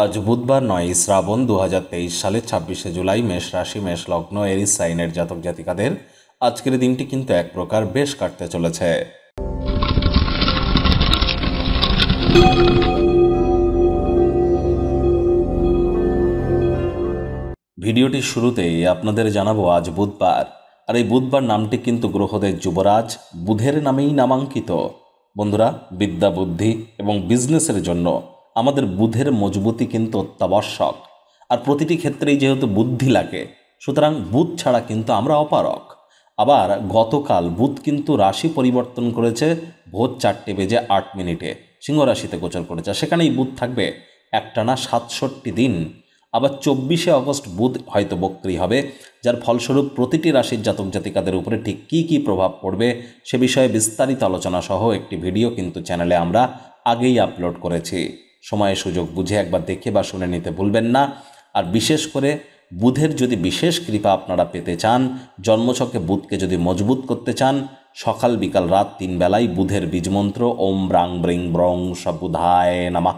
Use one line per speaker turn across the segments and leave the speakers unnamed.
আজ বুধবার নয় শ্রাবণ দু সালের ছাব্বিশে জুলাই মেষ রাশি মেষ লগ্ন এরিস সাইনের জাতক জাতিকাদের আজকের দিনটি কিন্তু এক প্রকার বেশ কাটতে চলেছে ভিডিওটি শুরুতেই আপনাদের জানাবো আজ বুধবার আর এই বুধবার নামটি কিন্তু গ্রহদের যুবরাজ বুধের নামেই নামাঙ্কিত বন্ধুরা বিদ্যা বুদ্ধি এবং বিজনেসের জন্য আমাদের বুধের মজবুতি কিন্তু অত্যাবশ্যক আর প্রতিটি ক্ষেত্রেই যেহেতু বুদ্ধি লাগে সুতরাং বুধ ছাড়া কিন্তু আমরা অপারক আবার গতকাল বুধ কিন্তু রাশি পরিবর্তন করেছে ভোর চারটে বেজে আট মিনিটে সিংহ রাশিতে গোচর করেছে সেখানেই বুধ থাকবে একটানা সাতষট্টি দিন আবার চব্বিশে অগস্ট বুধ হয়তো বক্রি হবে যার ফলস্বরূপ প্রতিটি রাশির জাতক জাতিকাদের উপরে ঠিক কী কী প্রভাব পড়বে সে বিষয়ে বিস্তারিত আলোচনা সহ একটি ভিডিও কিন্তু চ্যানেলে আমরা আগেই আপলোড করেছি সময় সুযোগ বুঝে একবার দেখে বা শুনে নিতে ভুলবেন না আর বিশেষ করে বুধের যদি বিশেষ কৃপা আপনারা পেতে চান জন্মছকে বুধকে যদি মজবুত করতে চান সকাল বিকাল রাত তিন বেলায় বুধের বীজমন্ত্র ওম ব্রাং ব্রিং ব্রং সবুধায় নামা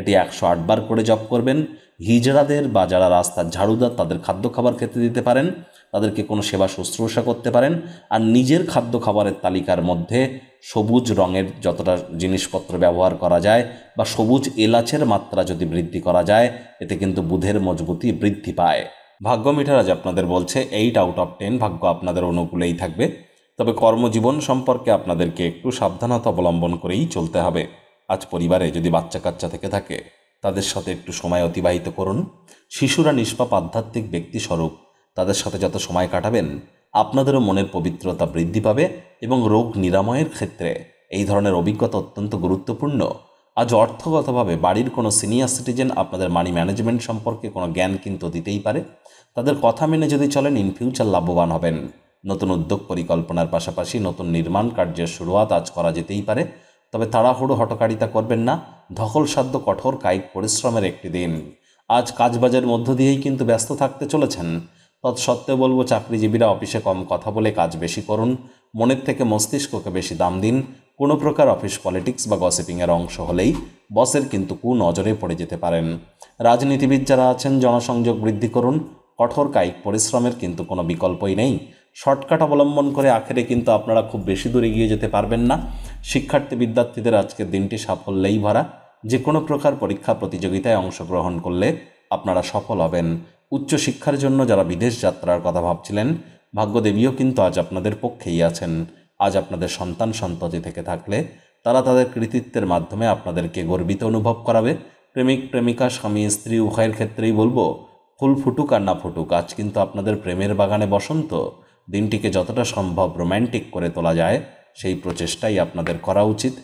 এটি একশো আটবার করে জপ করবেন হিজড়াদের বা যারা রাস্তার ঝাড়ুদার তাদের খাদ্য খাবার খেতে দিতে পারেন তাদেরকে কোনো সেবা শুশ্রূষা করতে পারেন আর নিজের খাদ্য খাবারের তালিকার মধ্যে সবুজ রঙের যতটা জিনিসপত্র ব্যবহার করা যায় বা সবুজ এলাচের মাত্রা যদি বৃদ্ধি করা যায় এতে কিন্তু বুধের মজবুতি বৃদ্ধি পায় ভাগ্য মিটার আজ আপনাদের বলছে এইট আউট অফ টেন ভাগ্য আপনাদের অনুকূলেই থাকবে তবে কর্মজীবন সম্পর্কে আপনাদেরকে একটু সাবধানতা অবলম্বন করেই চলতে হবে আজ পরিবারে যদি বাচ্চা কাচ্চা থেকে থাকে তাদের সাথে একটু সময় অতিবাহিত করুন শিশুরা নিষ্পাপ আধ্যাত্মিক ব্যক্তিস্বরূপ তাদের সাথে যত সময় কাটাবেন আপনাদেরও মনের পবিত্রতা বৃদ্ধি পাবে এবং রোগ নিরাময়ের ক্ষেত্রে এই ধরনের অভিজ্ঞতা অত্যন্ত গুরুত্বপূর্ণ আজ অর্থগতভাবে বাড়ির কোনো সিনিয়র সিটিজেন আপনাদের মানি ম্যানেজমেন্ট সম্পর্কে কোনো জ্ঞান কিন্তু দিতেই পারে তাদের কথা মেনে যদি চলেন ইন ফিউচার লাভবান হবেন নতুন উদ্যোগ পরিকল্পনার পাশাপাশি নতুন নির্মাণ কার্যের শুরুয়াত আজ করা যেতেই পারে তবে তাড়াহুড়ো হটকারিতা করবেন না সাধ্য কঠোর কায়িক পরিশ্রমের একটি দিন আজ কাজবাজের মধ্য দিয়েই কিন্তু ব্যস্ত থাকতে চলেছেন তৎসত্ত্বেও বলবো চাকরিজীবীরা অফিসে কম কথা বলে কাজ বেশি করুন মনের থেকে মস্তিষ্ককে বেশি দাম দিন কোনো প্রকার অফিস পলিটিক্স বা গসিপিংয়ের অংশ হলেই বসের কিন্তু কু নজরে পড়ে যেতে পারেন রাজনীতিবিদ যারা আছেন জনসংযোগ বৃদ্ধি করুন কঠোর কায়িক পরিশ্রমের কিন্তু কোনো বিকল্পই নেই শর্টকাট অবলম্বন করে আখেরে কিন্তু আপনারা খুব বেশি দূরে এগিয়ে যেতে পারবেন না শিক্ষার্থী বিদ্যার্থীদের আজকের দিনটি সাফল্যেই ভরা যে কোনো প্রকার পরীক্ষা প্রতিযোগিতায় অংশগ্রহণ করলে আপনারা সফল হবেন উচ্চশিক্ষার জন্য যারা বিদেশ যাত্রার কথা ভাবছিলেন ভাগ্যদেবীও কিন্তু আজ আপনাদের পক্ষেই আছেন আজ আপনাদের সন্তান সন্ততি থেকে থাকলে তারা তাদের কৃতিত্বের মাধ্যমে আপনাদেরকে গর্বিত অনুভব করাবে প্রেমিক প্রেমিকা স্বামী স্ত্রী উভয়ের ক্ষেত্রেই বলবো ফুল ফুটুক আর না ফুটুক আজ কিন্তু আপনাদের প্রেমের বাগানে বসন্ত দিনটিকে যতটা সম্ভব রোম্যান্টিক করে তোলা যায় সেই প্রচেষ্টাই আপনাদের করা উচিত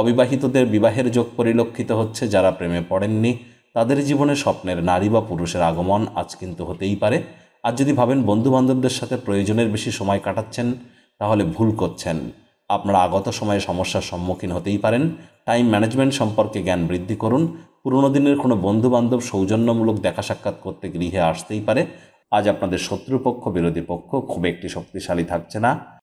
অবিবাহিতদের বিবাহের যোগ পরিলক্ষিত হচ্ছে যারা প্রেমে পড়েননি তাদের জীবনে স্বপ্নের নারী বা পুরুষের আগমন আজ কিন্তু হতেই পারে আর যদি ভাবেন বন্ধুবান্ধবদের সাথে প্রয়োজনের বেশি সময় কাটাচ্ছেন তাহলে ভুল করছেন আপনারা আগত সময়ে সমস্যার সম্মুখীন হতেই পারেন টাইম ম্যানেজমেন্ট সম্পর্কে জ্ঞান বৃদ্ধি করুন পুরনো দিনের কোনো বন্ধুবান্ধব সৌজন্যমূলক দেখা সাক্ষাৎ করতে গৃহে আসতেই পারে আজ আপনাদের শত্রুপক্ষ বিরোধী পক্ষ খুব একটি শক্তিশালী থাকছে না